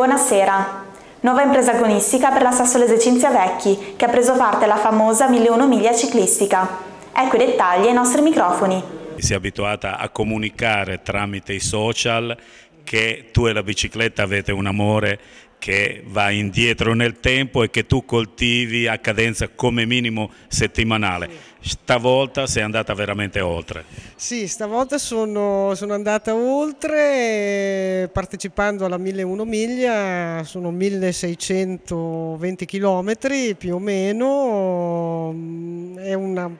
Buonasera. Nuova impresa agonistica per la Sassolese Cinzia Vecchi, che ha preso parte alla famosa 1001 miglia ciclistica. Ecco i dettagli ai nostri microfoni. Si è abituata a comunicare tramite i social che tu e la bicicletta avete un amore che va indietro nel tempo e che tu coltivi a cadenza come minimo settimanale Stavolta sei andata veramente oltre. Sì, stavolta sono, sono andata oltre partecipando alla 1001 miglia, sono 1620 km più o meno, mm, è una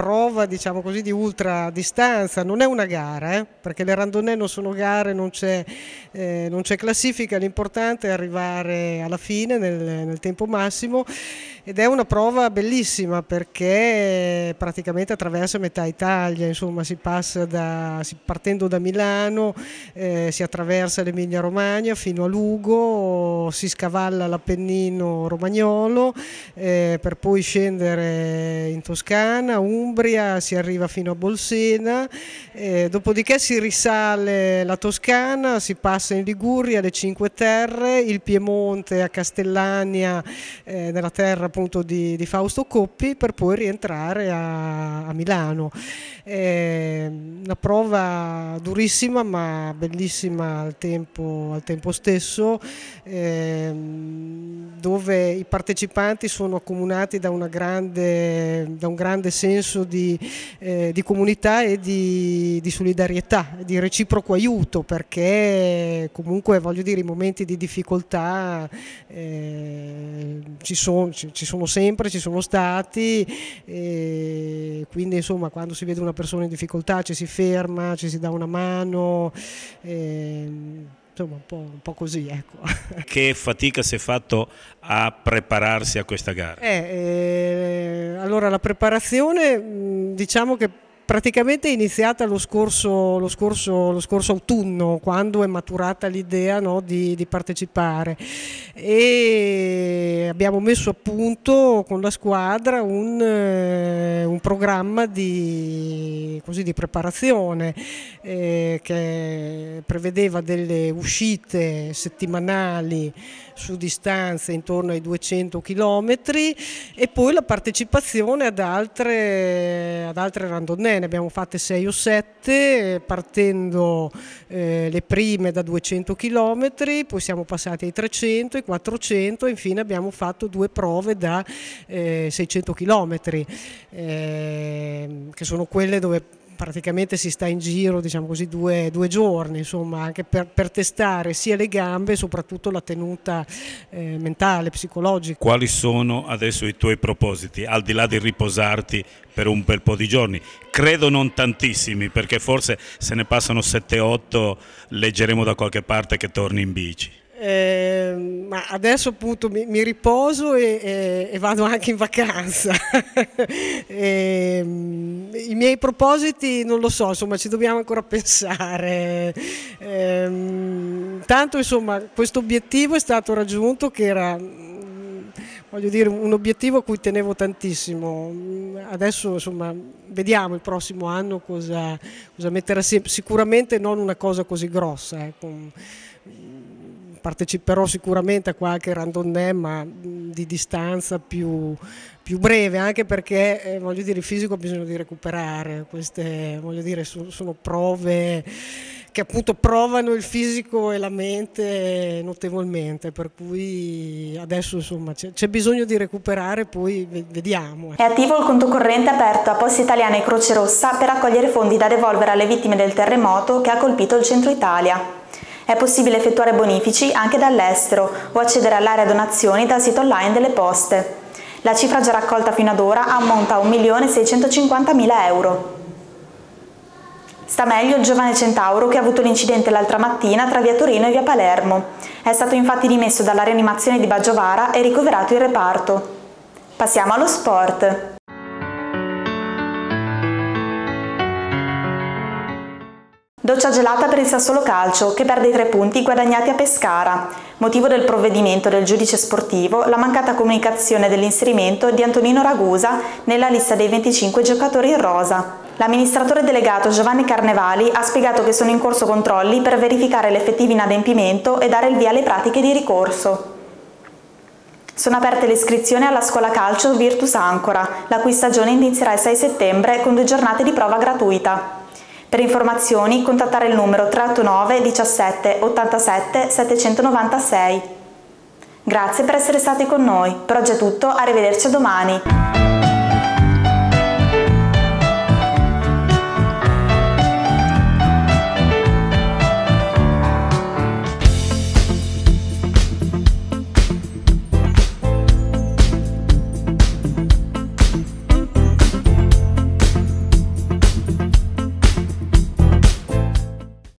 prova diciamo così, di ultra distanza, non è una gara, eh? perché le randonnée non sono gare, non c'è, eh, classifica, l'importante è arrivare alla fine nel, nel, tempo massimo ed è una prova bellissima perché praticamente attraversa metà Italia, insomma si passa da, partendo da Milano, eh, si attraversa l'Emilia Romagna fino a Lugo, si scavalla l'Appennino romagnolo eh, per poi scendere in Toscana, Umbria, Umbria, si arriva fino a Bolsena, eh, dopodiché si risale la Toscana, si passa in Liguria, alle Cinque Terre, il Piemonte a Castellania, eh, nella terra appunto di, di, Fausto Coppi, per poi rientrare a, a Milano. Eh, una prova durissima ma bellissima al tempo, al tempo stesso, ehm, dove i partecipanti sono accomunati da, grande, da un grande senso senso di, eh, di comunità e di, di, solidarietà, di reciproco aiuto, perché comunque voglio dire, i momenti di difficoltà eh, ci, son, ci, ci, sono sempre, ci sono stati, eh, quindi insomma quando si vede una persona in difficoltà ci si ferma, ci si dà una mano. Ehm, insomma un po', un po così. Ecco. Che fatica si è fatto a prepararsi a questa gara? Eh, eh, allora la preparazione mm, diciamo che praticamente è iniziata lo scorso, lo scorso, lo scorso autunno quando è maturata l'idea no, di, di, partecipare e abbiamo messo a punto con la squadra un, eh, un programma di, così, di preparazione eh, che prevedeva delle uscite settimanali su distanze intorno ai 200 km e poi la partecipazione ad altre, ad altre randonnette ne abbiamo fatte 6 o 7 partendo eh, le prime da 200 km, poi siamo passati ai 300, ai 400 e infine abbiamo fatto due prove da eh, 600 km, eh, che sono quelle dove praticamente si sta in giro diciamo così, due, due, giorni insomma, anche per, per, testare sia le gambe soprattutto la tenuta eh, mentale, psicologica. Quali sono adesso i tuoi propositi, al di là di riposarti per un bel po' di giorni? Credo non tantissimi, perché forse se ne passano 7-8 leggeremo da qualche parte che torni in bici. Eh, ma adesso appunto mi, mi riposo e, e, e, vado anche in vacanza. e, ehm, I miei propositi non lo so, insomma ci dobbiamo ancora pensare. Ehm, tanto insomma questo obiettivo è stato raggiunto che era mm, voglio dire, un obiettivo a cui tenevo tantissimo. Adesso insomma, vediamo il prossimo anno cosa, cosa metterà, sicuramente non una cosa così grossa. Ecco parteciperò sicuramente a qualche randonnée ma di distanza più, più breve anche perché eh, voglio dire, il fisico ha bisogno di recuperare, queste voglio dire, sono, sono prove che appunto provano il fisico e la mente notevolmente, per cui adesso insomma c'è bisogno di recuperare, poi vediamo. Ecco. È attivo il conto corrente aperto a Poste Italiana e Croce Rossa per raccogliere fondi da devolvere alle vittime del terremoto che ha colpito il centro Italia. È possibile effettuare bonifici anche dall'estero o accedere all'area donazioni dal sito online delle poste. La cifra già raccolta fino ad ora ammonta a 1.650.000 euro. Sta meglio il giovane centauro che ha avuto l'incidente l'altra mattina tra via Torino e via Palermo. È stato infatti dimesso dalla rianimazione di Baggiovara e ricoverato in reparto. Passiamo allo sport. Doccia gelata per il Sassolo Calcio, che perde i tre punti guadagnati a Pescara. Motivo del provvedimento del giudice sportivo, la mancata comunicazione dell'inserimento di Antonino Ragusa nella lista dei 25 giocatori in rosa. L'amministratore delegato Giovanni Carnevali ha spiegato che sono in corso controlli per verificare l'effettivo inadempimento e dare il via alle pratiche di ricorso. Sono aperte le iscrizioni alla scuola calcio Virtus Ancora, la cui stagione inizierà il 6 settembre con due giornate di prova gratuita. Per informazioni contattare il numero 389 17 87 796. Grazie per essere stati con noi. Per oggi è tutto, arrivederci domani.